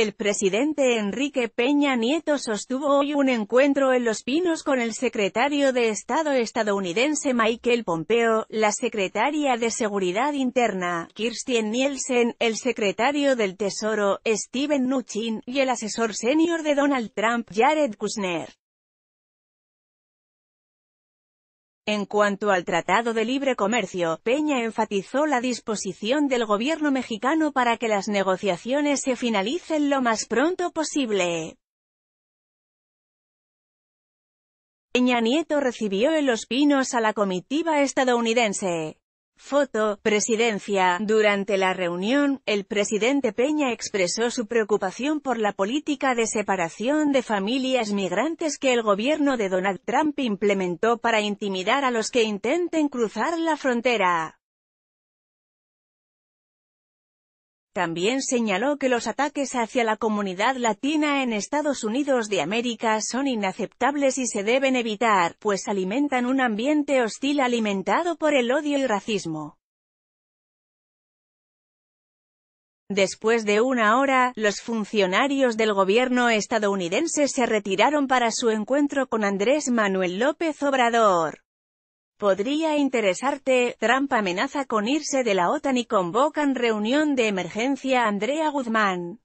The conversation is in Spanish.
El presidente Enrique Peña Nieto sostuvo hoy un encuentro en Los Pinos con el secretario de Estado estadounidense Michael Pompeo, la secretaria de Seguridad Interna, Kirstjen Nielsen, el secretario del Tesoro, Steven Mnuchin, y el asesor senior de Donald Trump, Jared Kushner. En cuanto al Tratado de Libre Comercio, Peña enfatizó la disposición del gobierno mexicano para que las negociaciones se finalicen lo más pronto posible. Peña Nieto recibió en Los Pinos a la comitiva estadounidense. Foto, Presidencia. Durante la reunión, el presidente Peña expresó su preocupación por la política de separación de familias migrantes que el gobierno de Donald Trump implementó para intimidar a los que intenten cruzar la frontera. También señaló que los ataques hacia la comunidad latina en Estados Unidos de América son inaceptables y se deben evitar, pues alimentan un ambiente hostil alimentado por el odio y racismo. Después de una hora, los funcionarios del gobierno estadounidense se retiraron para su encuentro con Andrés Manuel López Obrador. Podría interesarte, Trump amenaza con irse de la OTAN y convocan reunión de emergencia Andrea Guzmán.